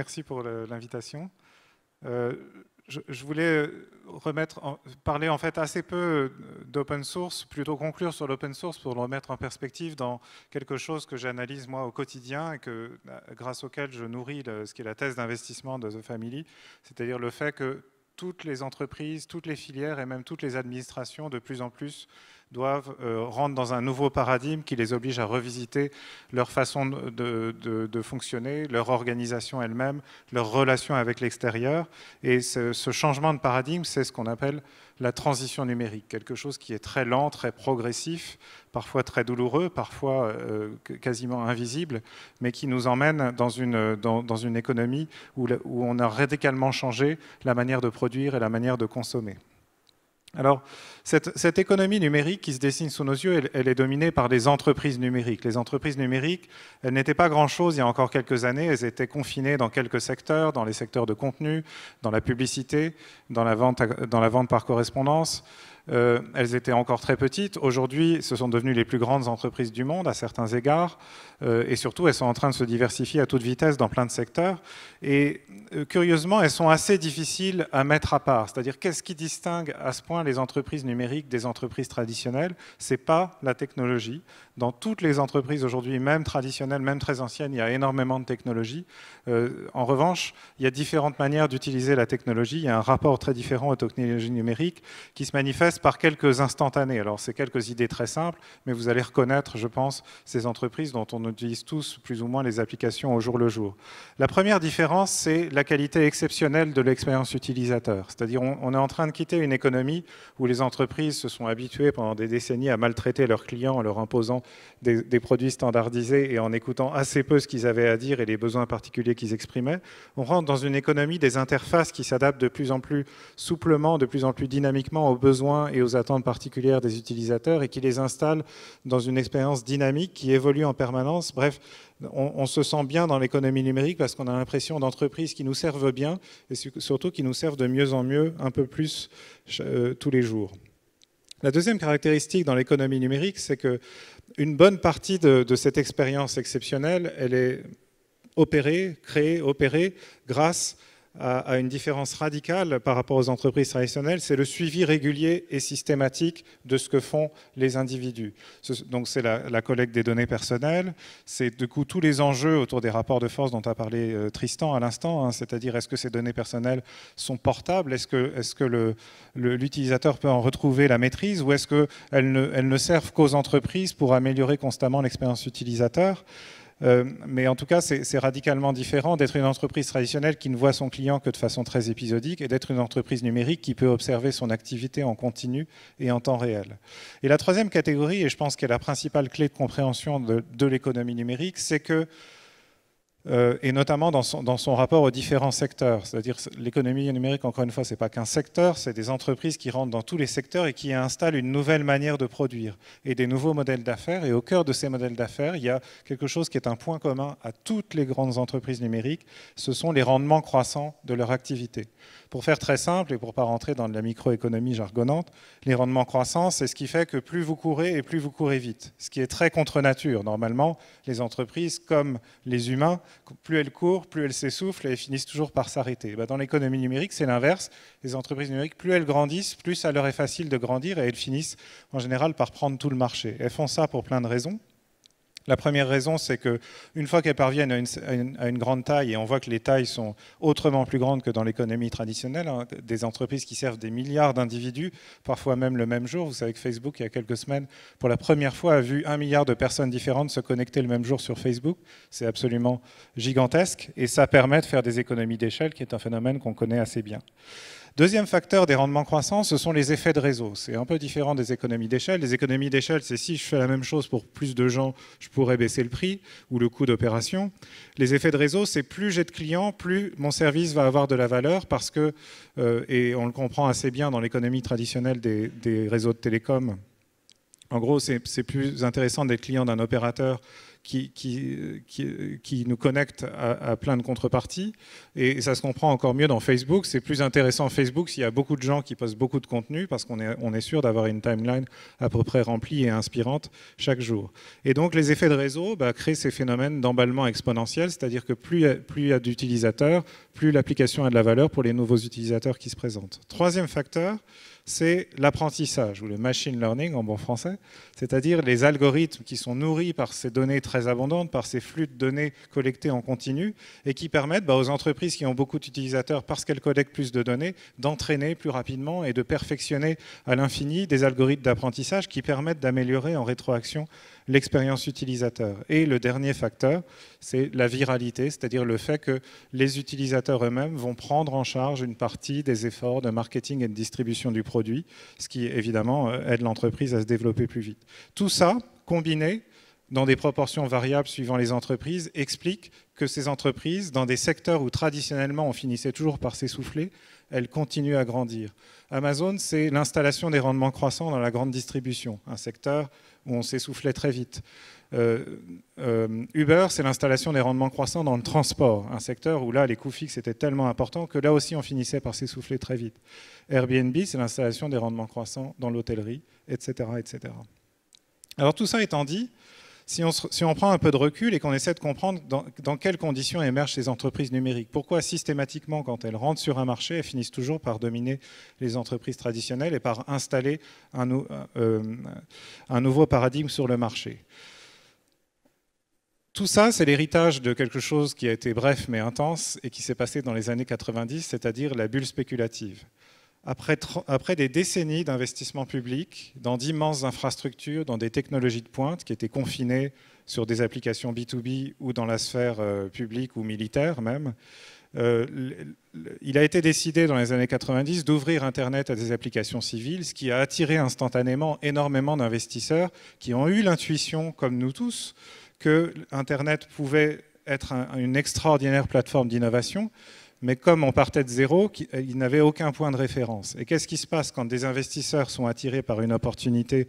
merci pour l'invitation. Euh, je, voulais remettre parler en fait assez peu euh, d'open source, plutôt conclure sur l'open source pour le remettre en perspective dans quelque chose que j'analyse moi au quotidien et que, bah, grâce auquel je nourris ce qui est la thèse d'investissement de The Family, c'est-à-dire le fait que toutes les entreprises, toutes les filières et même toutes les administrations de plus en plus doivent euh, rentrer dans un nouveau paradigme qui les oblige à revisiter leur façon de, fonctionner, leur organisation elle-même, leur relation avec l'extérieur. Et ce, changement de paradigme, c'est ce qu'on appelle la transition numérique, quelque chose qui est très lent, très progressif, parfois très douloureux, parfois euh, quasiment invisible, mais qui nous emmène dans une, économie où on a radicalement changé la manière de produire et la manière de consommer. Alors, cette, économie numérique qui se dessine sous nos yeux, elle, est dominée par des entreprises numériques. Les entreprises numériques, elles n'étaient pas grand-chose il y a encore quelques années. Elles étaient confinées dans quelques secteurs, dans les secteurs de contenu, dans la publicité, dans la vente par correspondance. Euh, elles étaient encore très petites. Aujourd'hui, ce sont devenues les plus grandes entreprises du monde à certains égards. Euh, et surtout, elles sont en train de se diversifier à toute vitesse dans plein de secteurs. Et euh, curieusement, elles sont assez difficiles à mettre à part. C'est-à-dire, qu'est-ce qui distingue à ce point les entreprises numériques des entreprises traditionnelles C'est pas la technologie. Dans toutes les entreprises aujourd'hui, même traditionnelles, même très anciennes, il y a énormément de technologie. en revanche, il y a différentes manières d'utiliser la technologie. Il y a un rapport très différent aux technologies numériques qui se manifeste par quelques instantanés. Alors, c'est quelques idées très simples, mais vous allez reconnaître, je pense, ces entreprises dont on utilise tous plus ou moins les applications au jour le jour. La première différence, c'est la qualité exceptionnelle de l'expérience utilisateur. C'est-à-dire, on, est en train de quitter une économie où les entreprises se sont habituées pendant des décennies à maltraiter leurs clients en leur imposant des, des produits standardisés et en écoutant assez peu ce qu'ils avaient à dire et les besoins particuliers qu'ils exprimaient. On rentre dans une économie des interfaces qui s'adaptent de plus en plus souplement, de plus en plus dynamiquement aux besoins et aux attentes particulières des utilisateurs et qui les installe dans une expérience dynamique qui évolue en permanence. Bref, on, se sent bien dans l'économie numérique parce qu'on a l'impression d'entreprises qui nous servent bien et surtout qui nous servent de mieux en mieux, un peu plus euh, tous les jours. La deuxième caractéristique dans l'économie numérique, c'est que une bonne partie de, de cette expérience exceptionnelle, elle est opérée, créée, opérée grâce à à, une différence radicale par rapport aux entreprises traditionnelles, c'est le suivi régulier et systématique de ce que font les individus. Donc c'est la, collecte des données personnelles, c'est de coup tous les enjeux autour des rapports de force dont a parlé euh, Tristan à l'instant, hein, c'est-à-dire est-ce que ces données personnelles sont portables, est-ce que, l'utilisateur peut en retrouver la maîtrise ou est-ce qu'elles ne servent qu'aux entreprises pour améliorer constamment l'expérience utilisateur euh, mais en tout cas, c'est radicalement différent d'être une entreprise traditionnelle qui ne voit son client que de façon très épisodique et d'être une entreprise numérique qui peut observer son activité en continu et en temps réel. Et la troisième catégorie, et je pense qu'elle est la principale clé de compréhension de l'économie numérique, c'est que euh, et notamment dans son, rapport aux différents secteurs. C'est-à-dire l'économie numérique, encore une fois, ce n'est pas qu'un secteur, c'est des entreprises qui rentrent dans tous les secteurs et qui installent une nouvelle manière de produire et des nouveaux modèles d'affaires. Et au cœur de ces modèles d'affaires, il y a quelque chose qui est un point commun à toutes les grandes entreprises numériques, ce sont les rendements croissants de leur activité. Pour faire très simple et pour ne pas rentrer dans de la microéconomie jargonnante, les rendements croissants, c'est ce qui fait que plus vous courez et plus vous courez vite, ce qui est très contre nature. Normalement, les entreprises, comme les humains, plus elles courent, plus elles s'essoufflent et finissent toujours par s'arrêter. Bah, dans l'économie numérique, c'est l'inverse. Les entreprises numériques, plus elles grandissent, plus ça leur est facile de grandir et elles finissent en général par prendre tout le marché. Elles font ça pour plein de raisons. La première raison, c'est qu'une fois qu'elles parviennent à une, grande taille, et on voit que les tailles sont autrement plus grandes que dans l'économie traditionnelle, hein, des entreprises qui servent des milliards d'individus, parfois même le même jour. Vous savez que Facebook, il y a quelques semaines, pour la première fois, a vu un milliard de personnes différentes se connecter le même jour sur Facebook. C'est absolument gigantesque, et ça permet de faire des économies d'échelle, qui est un phénomène qu'on connaît assez bien. Deuxième facteur des rendements croissants, ce sont les effets de réseau. C'est un peu différent des économies d'échelle. Les économies d'échelle, c'est si je fais la même chose pour plus de gens, je pourrais baisser le prix ou le coût d'opération. Les effets de réseau, c'est plus j'ai de clients, plus mon service va avoir de la valeur parce que, euh, et on le comprend assez bien dans l'économie traditionnelle des, des réseaux de télécom, en gros, c'est plus intéressant d'être client d'un opérateur qui, qui, nous connecte à, plein de contreparties. Et ça se comprend encore mieux dans Facebook. C'est plus intéressant Facebook s'il y a beaucoup de gens qui postent beaucoup de contenu parce qu'on est, on est sûr d'avoir une timeline à peu près remplie et inspirante chaque jour. Et donc les effets de réseau bah, créent ces phénomènes d'emballement exponentiel, c'est-à-dire que plus il y a d'utilisateurs, plus l'application a de la valeur pour les nouveaux utilisateurs qui se présentent. Troisième facteur, c'est l'apprentissage, ou le machine learning en bon français, c'est-à-dire les algorithmes qui sont nourris par ces données très abondantes, par ces flux de données collectées en continu, et qui permettent bah, aux entreprises qui ont beaucoup d'utilisateurs, parce qu'elles collectent plus de données, d'entraîner plus rapidement et de perfectionner à l'infini des algorithmes d'apprentissage qui permettent d'améliorer en rétroaction l'expérience utilisateur. Et le dernier facteur, c'est la viralité, c'est-à-dire le fait que les utilisateurs eux-mêmes vont prendre en charge une partie des efforts de marketing et de distribution du produit, ce qui évidemment euh, aide l'entreprise à se développer plus vite. Tout ça, combiné dans des proportions variables suivant les entreprises, explique que ces entreprises, dans des secteurs où traditionnellement on finissait toujours par s'essouffler, elles continuent à grandir. Amazon, c'est l'installation des rendements croissants dans la grande distribution, un secteur où on s'essoufflait très vite. Euh, euh, Uber, c'est l'installation des rendements croissants dans le transport, un secteur où là, les coûts fixes étaient tellement importants que là aussi, on finissait par s'essouffler très vite. Airbnb, c'est l'installation des rendements croissants dans l'hôtellerie, etc., etc. Alors tout ça étant dit, si on, prend un peu de recul et qu'on essaie de comprendre dans, quelles conditions émergent ces entreprises numériques, pourquoi systématiquement, quand elles rentrent sur un marché, elles finissent toujours par dominer les entreprises traditionnelles et par installer un euh, euh, nouveau paradigme sur le marché tout ça, c'est l'héritage de quelque chose qui a été bref mais intense et qui s'est passé dans les années 90, c'est-à-dire la bulle spéculative. Après, des décennies d'investissements publics dans d'immenses infrastructures, dans des technologies de pointe qui étaient confinées sur des applications B2B ou dans la sphère euh, publique ou militaire même, euh, il a été décidé dans les années 90 d'ouvrir Internet à des applications civiles, ce qui a attiré instantanément énormément d'investisseurs qui ont eu l'intuition, comme nous tous, que Internet pouvait être une extraordinaire plateforme d'innovation, mais comme on partait de zéro, euh, il n'avait aucun point de référence. Et qu'est-ce qui se passe quand des investisseurs sont attirés par une opportunité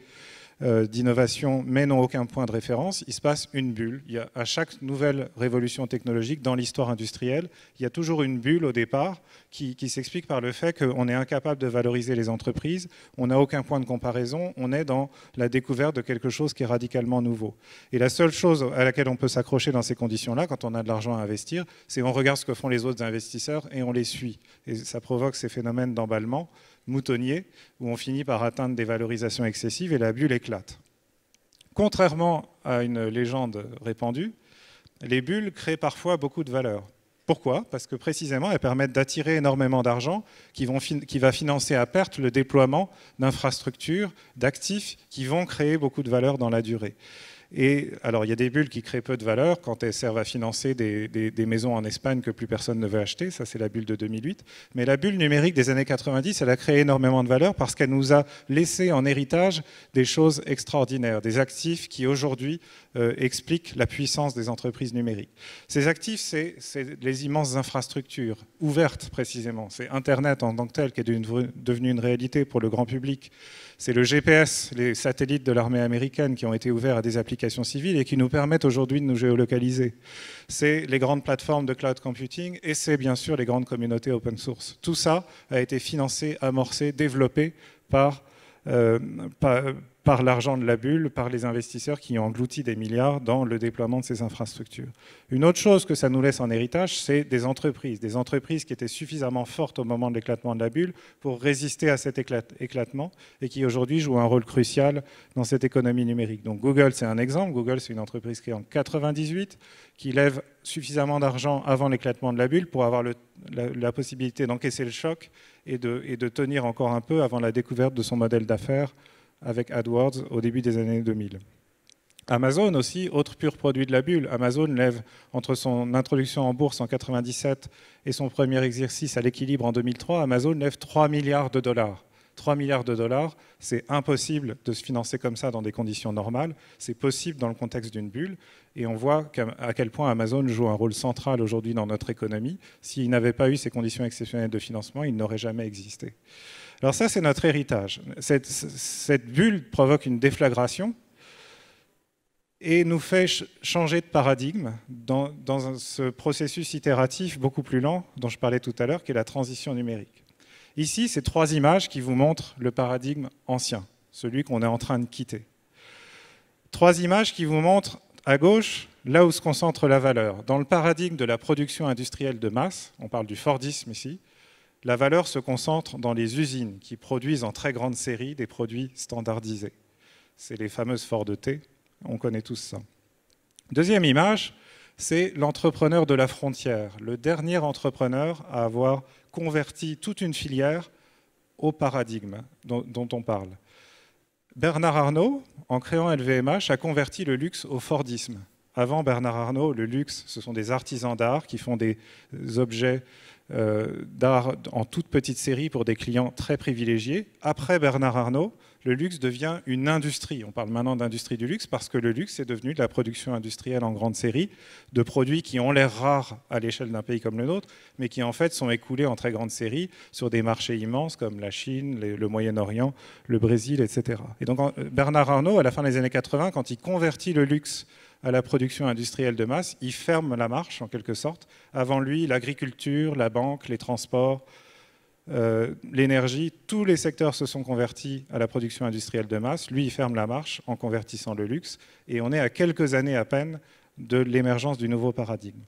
euh, d'innovation, mais n'ont aucun point de référence, il se passe une bulle. Il y a, à chaque nouvelle révolution technologique dans l'histoire industrielle, il y a toujours une bulle au départ qui, qui s'explique par le fait qu'on est incapable de valoriser les entreprises, on n'a aucun point de comparaison, on est dans la découverte de quelque chose qui est radicalement nouveau. Et la seule chose à laquelle on peut s'accrocher dans ces conditions-là, quand on a de l'argent à investir, c'est on regarde ce que font les autres investisseurs et on les suit. Et ça provoque ces phénomènes d'emballement moutonnier, où on finit par atteindre des valorisations excessives et la bulle éclate. Contrairement à une légende répandue, les bulles créent parfois beaucoup de valeur. Pourquoi Parce que précisément, elles permettent d'attirer énormément d'argent qui, qui va financer à perte le déploiement d'infrastructures, d'actifs qui vont créer beaucoup de valeur dans la durée. Et alors, il y a des bulles qui créent peu de valeur quand elles servent à financer des, maisons en Espagne que plus personne ne veut acheter. Ça, c'est la bulle de 2008. Mais la bulle numérique des années 90, elle a créé énormément de valeur parce qu'elle nous a laissé en héritage des choses extraordinaires, des actifs qui aujourd'hui euh, explique la puissance des entreprises numériques. Ces actifs, c'est les immenses infrastructures, ouvertes précisément. C'est Internet en tant que tel qui est devenu une réalité pour le grand public. C'est le GPS, les satellites de l'armée américaine qui ont été ouverts à des applications civiles et qui nous permettent aujourd'hui de nous géolocaliser. C'est les grandes plateformes de cloud computing et c'est bien sûr les grandes communautés open source. Tout ça a été financé, amorcé, développé par, euh, par l'argent de la bulle, par les investisseurs qui ont englouti des milliards dans le déploiement de ces infrastructures. Une autre chose que ça nous laisse en héritage, c'est des entreprises, des entreprises qui étaient suffisamment fortes au moment de l'éclatement de la bulle pour résister à cet éclatement et qui aujourd'hui jouent un rôle crucial dans cette économie numérique. Donc Google, c'est un exemple. Google, c'est une entreprise créée en 98 qui lève suffisamment d'argent avant l'éclatement de la bulle pour avoir la, possibilité d'encaisser le choc et de tenir encore un peu avant la découverte de son modèle d'affaires avec AdWords au début des années 2000. Amazon aussi, autre pur produit de la bulle. Amazon lève entre son introduction en bourse en 1997 et son premier exercice à l'équilibre en 2003, Amazon lève 3 milliards de dollars. 3 milliards de dollars, c'est impossible de se financer comme ça dans des conditions normales, c'est possible dans le contexte d'une bulle, et on voit à quel point Amazon joue un rôle central aujourd'hui dans notre économie. S'il n'avait pas eu ces conditions exceptionnelles de financement, il n'aurait jamais existé. Alors ça, c'est notre héritage. Cette, bulle provoque une déflagration et nous fait changer de paradigme dans, dans ce processus itératif beaucoup plus lent dont je parlais tout à l'heure, qui est la transition numérique. Ici, c'est trois images qui vous montrent le paradigme ancien, celui qu'on est en train de quitter. Trois images qui vous montrent à gauche là où se concentre la valeur. Dans le paradigme de la production industrielle de masse, on parle du Fordisme ici, la valeur se concentre dans les usines qui produisent en très grande série des produits standardisés. C'est les fameuses Ford T, on connaît tous ça. Deuxième image, c'est l'entrepreneur de la frontière, le dernier entrepreneur à avoir converti toute une filière au paradigme dont, dont on parle. Bernard Arnault, en créant LVMH, a converti le luxe au Fordisme. Avant Bernard Arnault, le luxe, ce sont des artisans d'art qui font des objets euh, d'art en toute petite série pour des clients très privilégiés. Après Bernard Arnault, le luxe devient une industrie. On parle maintenant d'industrie du luxe parce que le luxe est devenu de la production industrielle en grande série, de produits qui ont l'air rares à l'échelle d'un pays comme le nôtre, mais qui en fait sont écoulés en très grande série sur des marchés immenses comme la Chine, le Moyen-Orient, le Brésil, etc. Et donc euh, Bernard Arnault, à la fin des années 80, quand il convertit le luxe à la production industrielle de masse, il ferme la marche en quelque sorte. Avant lui, l'agriculture, la banque, les transports, euh, l'énergie, tous les secteurs se sont convertis à la production industrielle de masse. Lui, il ferme la marche en convertissant le luxe. Et on est à quelques années à peine de l'émergence du nouveau paradigme.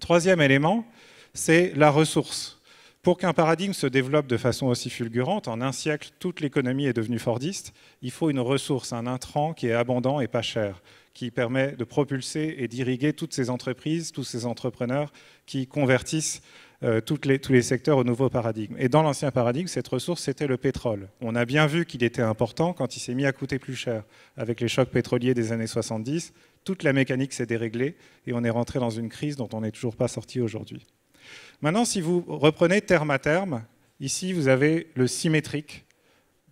Troisième élément, c'est la ressource. Pour qu'un paradigme se développe de façon aussi fulgurante, en un siècle, toute l'économie est devenue fordiste, il faut une ressource, un intrant qui est abondant et pas cher qui permet de propulser et d'irriguer toutes ces entreprises, tous ces entrepreneurs qui convertissent euh, toutes les, tous les secteurs au nouveau paradigme. Et dans l'ancien paradigme, cette ressource, c'était le pétrole. On a bien vu qu'il était important quand il s'est mis à coûter plus cher. Avec les chocs pétroliers des années 70, toute la mécanique s'est déréglée et on est rentré dans une crise dont on n'est toujours pas sorti aujourd'hui. Maintenant, si vous reprenez terme à terme, ici, vous avez le symétrique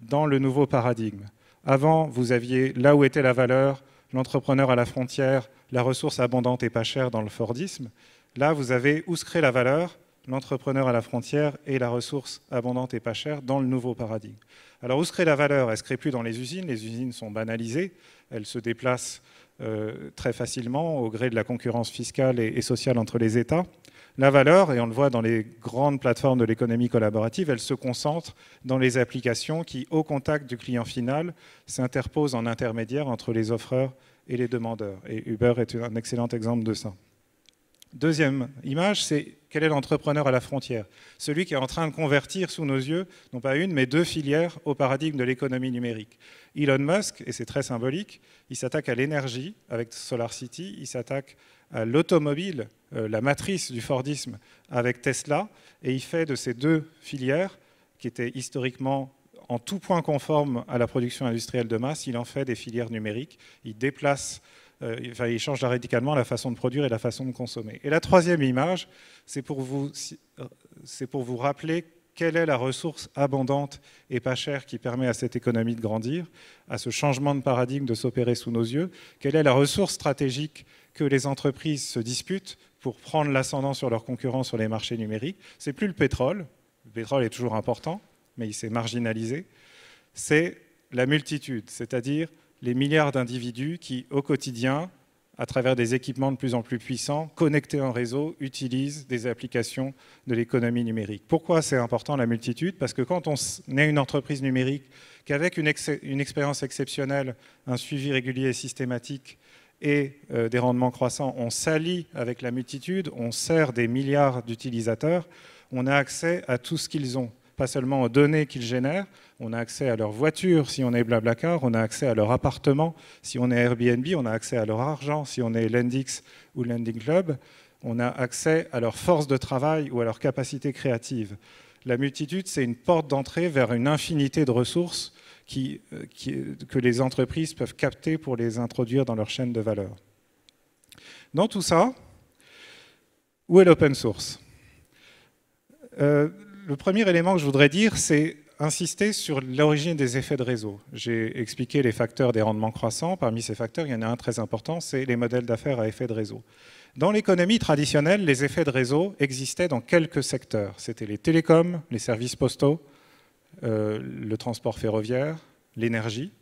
dans le nouveau paradigme. Avant, vous aviez là où était la valeur, l'entrepreneur à la frontière, la ressource abondante et pas chère dans le Fordisme. Là, vous avez où se crée la valeur, l'entrepreneur à la frontière et la ressource abondante et pas chère dans le nouveau paradigme. Alors où se crée la valeur Elle ne se crée plus dans les usines, les usines sont banalisées, elles se déplacent euh, très facilement au gré de la concurrence fiscale et sociale entre les États. La valeur, et on le voit dans les grandes plateformes de l'économie collaborative, elle se concentre dans les applications qui, au contact du client final, s'interposent en intermédiaire entre les offreurs et les demandeurs. Et Uber est un excellent exemple de ça. Deuxième image, c'est quel est l'entrepreneur à la frontière Celui qui est en train de convertir sous nos yeux, non pas une, mais deux filières au paradigme de l'économie numérique. Elon Musk, et c'est très symbolique, il s'attaque à l'énergie avec SolarCity, il s'attaque euh, l'automobile, euh, la matrice du Fordisme avec Tesla, et il fait de ces deux filières, qui étaient historiquement en tout point conformes à la production industrielle de masse, il en fait des filières numériques, il déplace euh, Enfin, il change radicalement la façon de produire et la façon de consommer. Et la troisième image, c'est pour, pour vous rappeler quelle est la ressource abondante et pas chère qui permet à cette économie de grandir, à ce changement de paradigme de s'opérer sous nos yeux, quelle est la ressource stratégique que les entreprises se disputent pour prendre l'ascendant sur leurs concurrents sur les marchés numériques. n'est plus le pétrole, le pétrole est toujours important, mais il s'est marginalisé, c'est la multitude, c'est-à-dire les milliards d'individus qui, au quotidien, à travers des équipements de plus en plus puissants, connectés en réseau, utilisent des applications de l'économie numérique. Pourquoi c'est important la multitude Parce que quand on est une entreprise numérique, qu'avec une, une expérience exceptionnelle, un suivi régulier et systématique, et euh, des rendements croissants, on s'allie avec la multitude, on sert des milliards d'utilisateurs, on a accès à tout ce qu'ils ont pas seulement aux données qu'ils génèrent, on a accès à leur voiture si on est Blablacar, on a accès à leur appartement si on est Airbnb, on a accès à leur argent si on est Lendix ou Lending Club, on a accès à leur force de travail ou à leur capacité créative. La multitude, c'est une porte d'entrée vers une infinité de ressources euh, que les entreprises peuvent capter pour les introduire dans leur chaîne de valeur. Dans tout ça, où est l'open source euh, le premier élément que je voudrais dire, c'est insister sur l'origine des effets de réseau. J'ai expliqué les facteurs des rendements croissants. Parmi ces facteurs, il y en a un très important, c'est les modèles d'affaires à effet de réseau. Dans l'économie traditionnelle, les effets de réseau existaient dans quelques secteurs. C'était les télécoms, les services postaux, euh, le transport ferroviaire, l'énergie.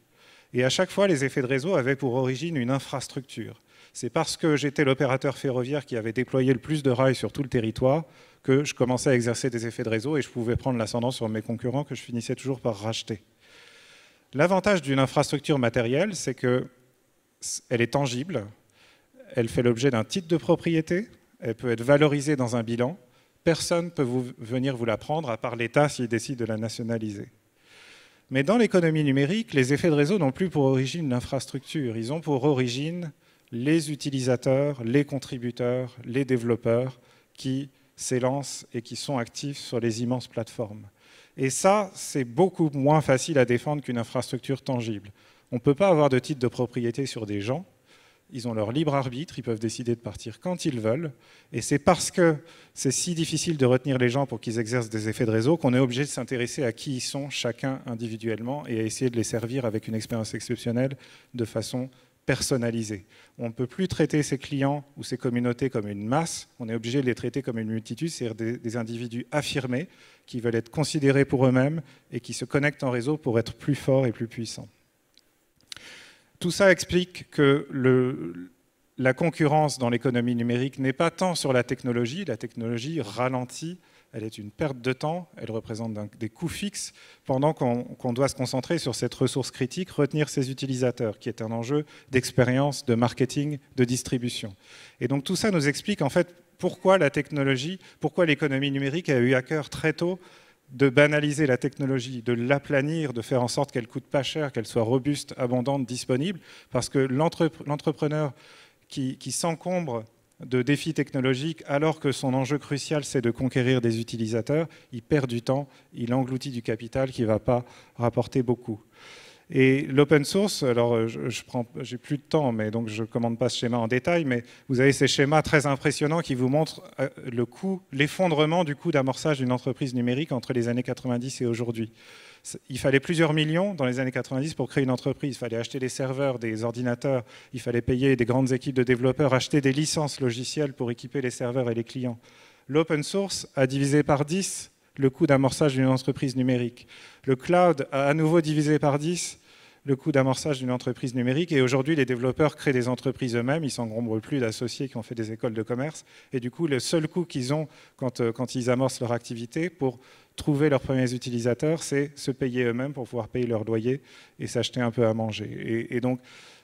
Et à chaque fois, les effets de réseau avaient pour origine une infrastructure. C'est parce que j'étais l'opérateur ferroviaire qui avait déployé le plus de rails sur tout le territoire que je commençais à exercer des effets de réseau et je pouvais prendre l'ascendant sur mes concurrents que je finissais toujours par racheter. L'avantage d'une infrastructure matérielle, c'est qu'elle est tangible, elle fait l'objet d'un titre de propriété, elle peut être valorisée dans un bilan, personne ne peut venir vous la prendre à part l'État s'il décide de la nationaliser. Mais dans l'économie numérique, les effets de réseau n'ont plus pour origine l'infrastructure, ils ont pour origine les utilisateurs, les contributeurs, les développeurs qui s'élancent et qui sont actifs sur les immenses plateformes. Et ça, c'est beaucoup moins facile à défendre qu'une infrastructure tangible. On ne peut pas avoir de titre de propriété sur des gens. Ils ont leur libre arbitre, ils peuvent décider de partir quand ils veulent. Et c'est parce que c'est si difficile de retenir les gens pour qu'ils exercent des effets de réseau qu'on est obligé de s'intéresser à qui ils sont chacun individuellement et à essayer de les servir avec une expérience exceptionnelle de façon personnalisé. On ne peut plus traiter ses clients ou ses communautés comme une masse, on est obligé de les traiter comme une multitude, c'est-à-dire des, individus affirmés qui veulent être considérés pour eux-mêmes et qui se connectent en réseau pour être plus forts et plus puissants. Tout ça explique que la concurrence dans l'économie numérique n'est pas tant sur la technologie, la technologie ralentit elle est une perte de temps, elle représente des coûts fixes, pendant qu'on doit se concentrer sur cette ressource critique, retenir ses utilisateurs, qui est un enjeu d'expérience, de marketing, de distribution. Et donc tout ça nous explique en fait pourquoi la technologie, pourquoi l'économie numérique a eu à cœur très tôt de banaliser la technologie, de l'aplanir, de faire en sorte qu'elle coûte pas cher, qu'elle soit robuste, abondante, disponible, parce que l'entrepreneur qui s'encombre de défis technologiques, alors que son enjeu crucial, c'est de conquérir des utilisateurs, il perd du temps, il engloutit du capital qui ne va pas rapporter beaucoup. Et l'open source, alors euh, je, je j'ai plus de temps, mais donc je commande pas ce schéma en détail, mais vous avez ces schémas très impressionnants qui vous montrent euh, le coût, l'effondrement du coût d'amorçage d'une entreprise numérique entre les années 90 et aujourd'hui. Il fallait plusieurs millions dans les années 90 pour créer une entreprise. Il fallait acheter des serveurs, des ordinateurs, il fallait payer des grandes équipes de développeurs, acheter des licences logicielles pour équiper les serveurs et les clients. L'open source a divisé par 10 le coût d'amorçage d'une entreprise numérique. Le cloud a à nouveau divisé par 10 le coût d'amorçage d'une entreprise numérique. Et aujourd'hui, les développeurs créent des entreprises eux-mêmes. Ils s'engrombrent plus d'associés qui ont fait des écoles de commerce. Et du coup, le seul coût qu'ils ont quand, euh, ils amorcent leur activité pour trouver leurs premiers utilisateurs, c'est se payer eux-mêmes pour pouvoir payer leur loyer et s'acheter un peu à manger. et donc,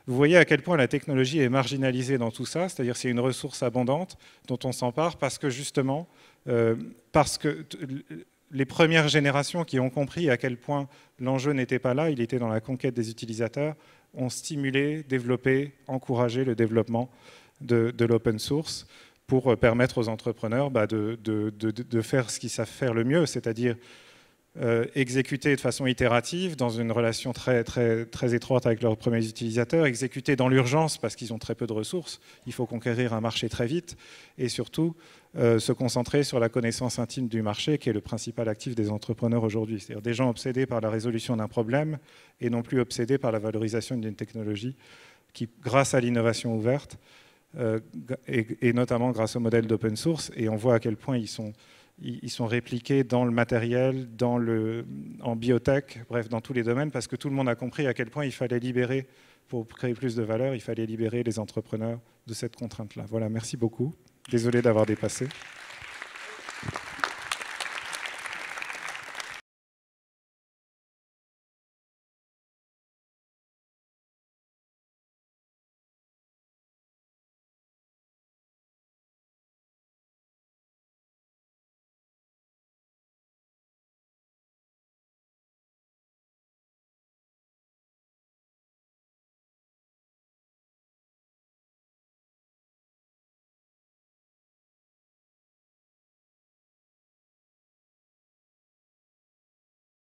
vous voyez à quel point la technologie est marginalisée dans tout ça, c'est-à-dire c'est une ressource abondante dont on s'empare parce que justement, euh, parce que les premières générations qui ont compris à quel point l'enjeu n'était pas là, il était dans la conquête des utilisateurs, ont stimulé, développé, encouragé le développement de, l'open source pour euh, permettre aux entrepreneurs bah, de, faire ce qu'ils savent faire le mieux, c'est-à-dire euh, exécuter de façon itérative, dans une relation très, très, très étroite avec leurs premiers utilisateurs, exécutés dans l'urgence parce qu'ils ont très peu de ressources, il faut conquérir un marché très vite, et surtout euh, se concentrer sur la connaissance intime du marché, qui est le principal actif des entrepreneurs aujourd'hui. C'est-à-dire des gens obsédés par la résolution d'un problème et non plus obsédés par la valorisation d'une technologie qui, grâce à l'innovation ouverte, euh, et, notamment grâce au modèle d'open source, et on voit à quel point ils sont ils sont répliqués dans le matériel, dans le, en biotech, bref, dans tous les domaines, parce que tout le monde a compris à quel point il fallait libérer, pour créer plus de valeur, il fallait libérer les entrepreneurs de cette contrainte-là. Voilà, merci beaucoup. Désolé d'avoir dépassé.